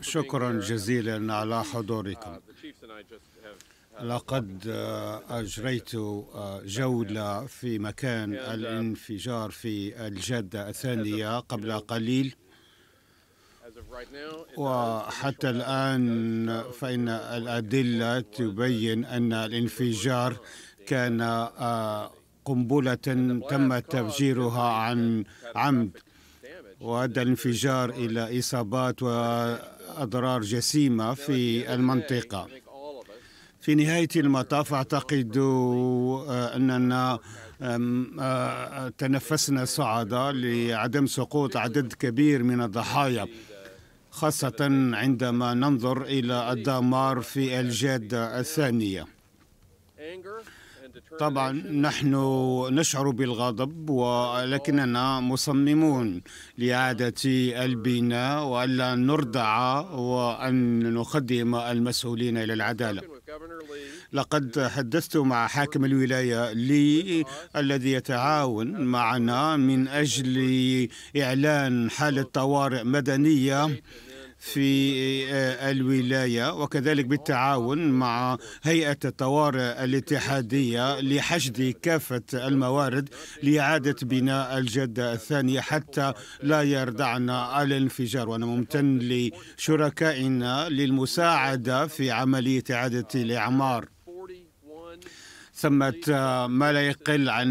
شكرا جزيلا على حضوركم لقد آه، أجريت آه، جولة في مكان الانفجار في الجادة الثانية قبل قليل وحتى الآن فإن الأدلة تبين أن الانفجار كان آه، قنبلة تم تفجيرها عن عمد وأدى الانفجار إلى إصابات وأضرار جسيمة في المنطقة في نهاية المطاف أعتقد آه، أننا آه، تنفسنا سعادة لعدم سقوط عدد كبير من الضحايا خاصة عندما ننظر إلى الدمار في الجادة الثانية طبعا نحن نشعر بالغضب ولكننا مصممون لإعادة البناء وألا نردع وأن نقدم المسؤولين إلى العدالة لقد حدثت مع حاكم الولاية لي الذي يتعاون معنا من أجل إعلان حالة طوارئ مدنية في آه، الولاية وكذلك بالتعاون مع هيئة الطوارئ الاتحادية لحشد كافة الموارد لإعادة بناء الجدة الثانية حتى لا يردعنا على الانفجار وأنا ممتن لشركائنا للمساعدة في عملية إعادة الإعمار ثمة آه، ما لا يقل عن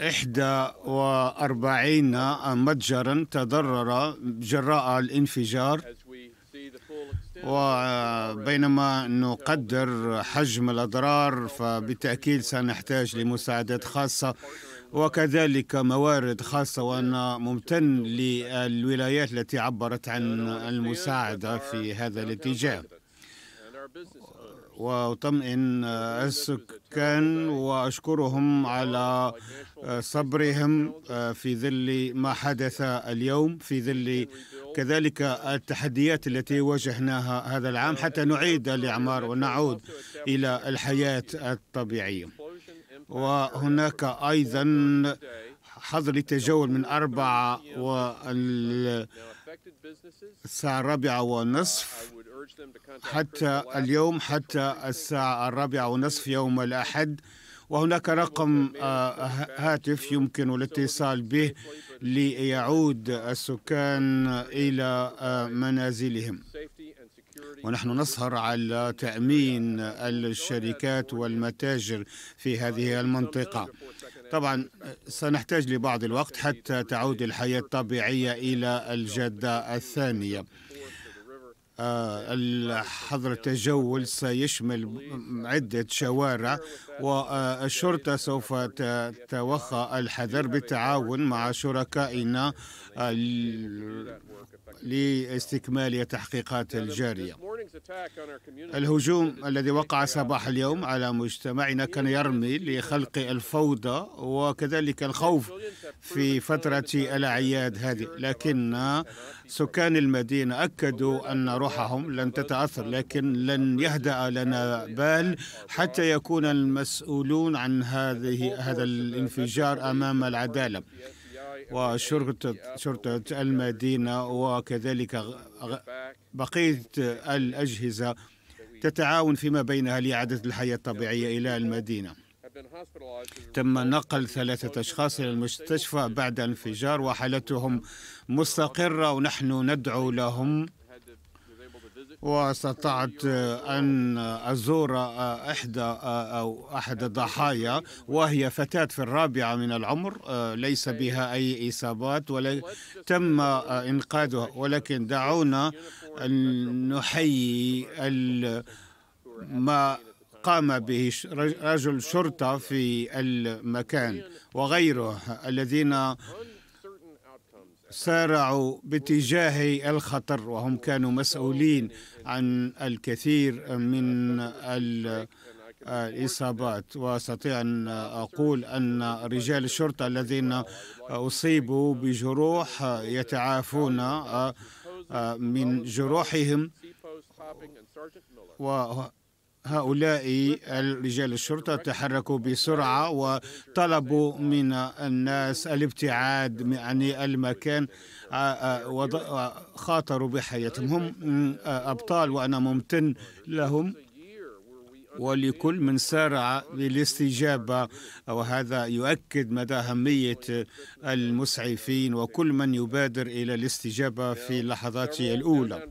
41 متجرا تضرر جراء الانفجار وبينما نقدر حجم الأضرار فبالتأكيد سنحتاج لمساعدات خاصة وكذلك موارد خاصة وأنا ممتن للولايات التي عبرت عن المساعدة في هذا الاتجاه وأطمئن السكان وأشكرهم على آه، صبرهم آه، في ظل ما حدث اليوم في ظل كذلك التحديات التي واجهناها هذا العام حتى نعيد الإعمار ونعود إلى الحياة الطبيعية وهناك أيضا حظر التجول من أربعة الساعه الرابعة ونصف حتى اليوم حتى الساعة الرابعة ونصف يوم الأحد وهناك رقم آه، هاتف يمكن الاتصال به ليعود السكان إلى آه، منازلهم ونحن نسهر على تأمين الشركات والمتاجر في هذه المنطقة طبعا آه، سنحتاج لبعض الوقت حتى تعود الحياة الطبيعية إلى الجدة الثانية آه، حظر التجول سيشمل عدة شوارع والشرطة سوف تتوخى الحذر بالتعاون مع شركائنا لاستكمال التحقيقات الجارية الهجوم الذي وقع صباح اليوم على مجتمعنا كان يرمي لخلق الفوضى وكذلك الخوف في فترة الأعياد هذه لكن سكان المدينة أكدوا أن روحهم لن تتأثر لكن لن يهدأ لنا بال حتى يكون المسؤولون عن هذه هذا الانفجار أمام العدالة وشرطة شرطة المدينة وكذلك بقية الأجهزة تتعاون فيما بينها لإعادة الحياة الطبيعية إلى المدينة تم نقل ثلاثة أشخاص إلى المستشفى بعد انفجار وحالتهم مستقرة ونحن ندعو لهم واستطعت أن أزور إحدى أو أحد الضحايا وهي فتاة في الرابعة من العمر ليس بها أي إصابات ولا تم إنقاذها ولكن دعونا نحيي ما قام به رجل شرطة في المكان وغيره الذين سارعوا باتجاه الخطر وهم كانوا مسؤولين عن الكثير من الإصابات وأستطيع أن أقول أن رجال الشرطة الذين أصيبوا بجروح يتعافون آه، آه، من جروحهم و هؤلاء رجال الشرطة تحركوا بسرعة وطلبوا من الناس الابتعاد عن المكان آه، آه، وخاطروا آه، بحياتهم هم أبطال وأنا ممتن لهم ولكل من سارع للاستجابة وهذا يؤكد مدى أهمية المسعفين وكل من يبادر إلى الاستجابة في اللحظات الأولى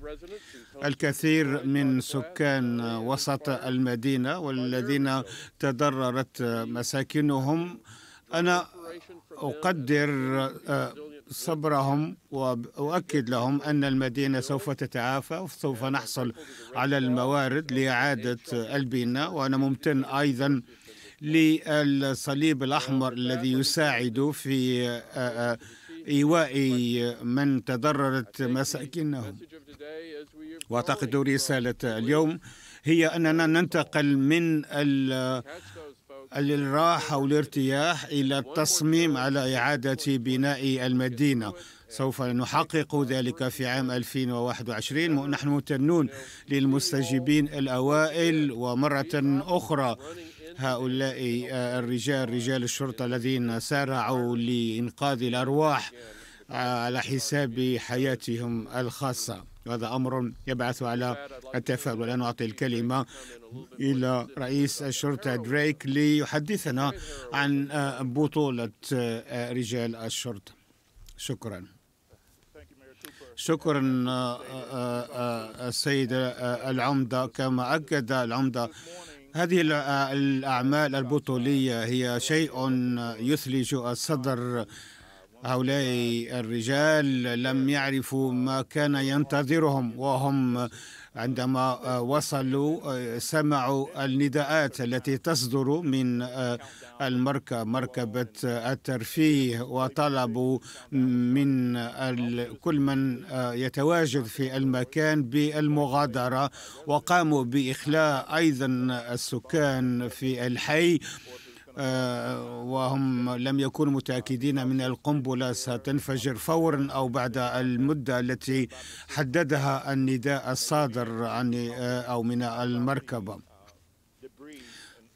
الكثير من سكان وسط المدينة والذين تضررت مساكنهم أنا أقدر آه، صبرهم وأؤكد لهم أن المدينة سوف تتعافى وسوف نحصل على الموارد لإعادة البناء وأنا ممتن أيضا للصليب الأحمر الذي يساعد في إيواء من تضررت مساكنهم وأعتقد رسالة اليوم هي أننا ننتقل من للراحة والارتياح إلى التصميم على إعادة بناء المدينة سوف نحقق ذلك في عام 2021 ونحن ممتنون للمستجيبين الأوائل ومرة أخرى هؤلاء آه، الرجال رجال الشرطة الذين سارعوا لإنقاذ الأرواح آه، على حساب حياتهم الخاصة وهذا أمر يبعث على التفاؤل والآن أعطي الكلمة إلى رئيس الشرطة دريك ليحدثنا عن آه، بطولة آه، آه، رجال الشرطة شكرا شكرا السيد العمدة كما أكد العمدة هذه الأعمال البطولية هي شيء يثلج الصدر هؤلاء الرجال لم يعرفوا ما كان ينتظرهم وهم عندما وصلوا سمعوا النداءات التي تصدر من آه، المركب مركبة الترفيه وطلبوا من كل من آه، يتواجد في المكان بالمغادرة وقاموا بإخلاء أيضا السكان في الحي آه، وهم لم يكونوا متأكدين من القنبلة ستنفجر فورا أو بعد المدة التي حددها النداء الصادر عن آه، أو من المركبة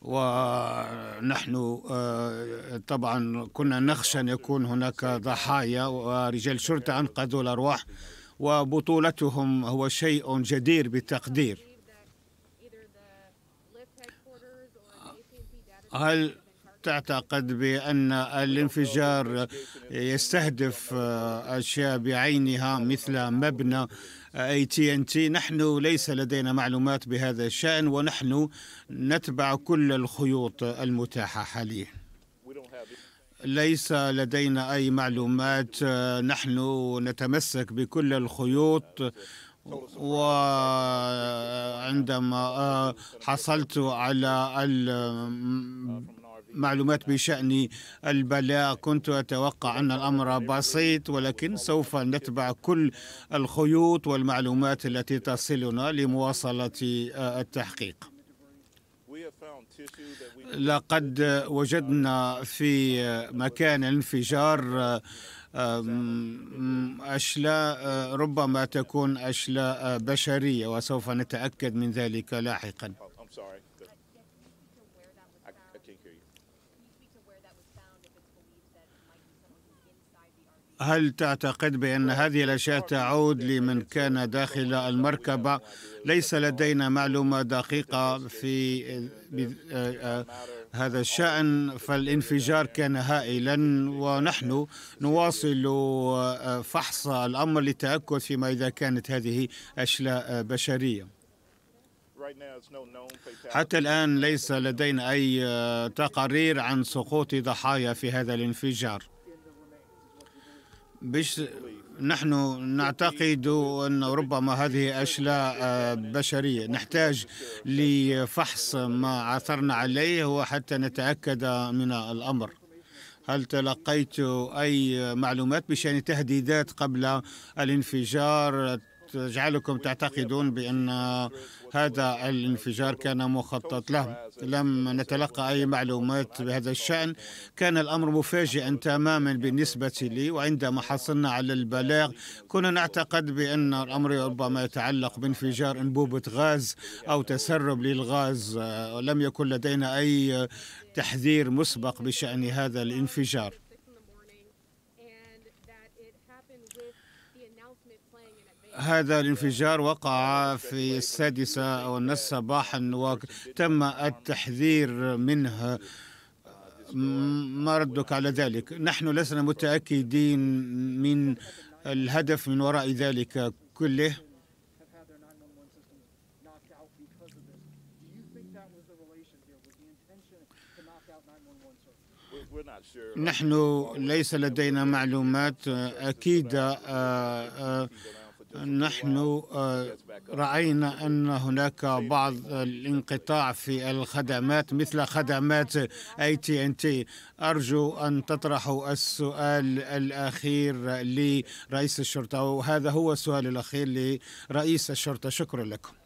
ونحن آه، طبعا كنا نخشى أن يكون هناك ضحايا ورجال شرطة أنقذوا الأرواح وبطولتهم هو شيء جدير بالتقدير هل تعتقد بأن الانفجار يستهدف أشياء بعينها مثل مبنى اي تي ان تي نحن ليس لدينا معلومات بهذا الشأن ونحن نتبع كل الخيوط المتاحة حاليا ليس لدينا أي معلومات نحن نتمسك بكل الخيوط وعندما حصلت على معلومات بشأن البلاء كنت أتوقع أن الأمر بسيط ولكن سوف نتبع كل الخيوط والمعلومات التي تصلنا لمواصلة آه، التحقيق لقد وجدنا في مكان الانفجار آه، أشلاء آه، ربما تكون أشلاء بشرية وسوف نتأكد من ذلك لاحقاً هل تعتقد بأن هذه الأشياء تعود لمن كان داخل المركبة؟ ليس لدينا معلومة دقيقة في آه، هذا الشأن فالانفجار كان هائلا ونحن نواصل آه، فحص الأمر للتأكد فيما إذا كانت هذه أشلاء بشرية حتى الآن ليس لدينا أي آه، تقارير عن سقوط ضحايا في هذا الانفجار بش نحن نعتقد أن ربما هذه أشلاء آه، بشرية نحتاج لفحص ما عثرنا عليه وحتى نتأكد من الأمر هل تلقيت أي معلومات بشأن تهديدات قبل الانفجار تجعلكم تعتقدون بأن هذا الانفجار كان مخطط له لم نتلقى أي معلومات بهذا الشأن كان الأمر مفاجئا تماما بالنسبة لي وعندما حصلنا على البلاغ كنا نعتقد بأن الأمر ربما يتعلق بانفجار أنبوبة غاز أو تسرب للغاز لم يكن لدينا أي تحذير مسبق بشأن هذا الانفجار هذا الانفجار وقع في السادسة أو النصف صباحا وتم التحذير منه ما ردك على ذلك نحن لسنا متأكدين من الهدف من وراء ذلك كله نحن ليس لدينا معلومات أكيدة آه، آه، نحن آه، رأينا أن هناك بعض الانقطاع في الخدمات مثل خدمات اي تي ان تي أرجو أن تطرحوا السؤال الأخير لرئيس الشرطة وهذا هو السؤال الأخير لرئيس الشرطة شكرا لكم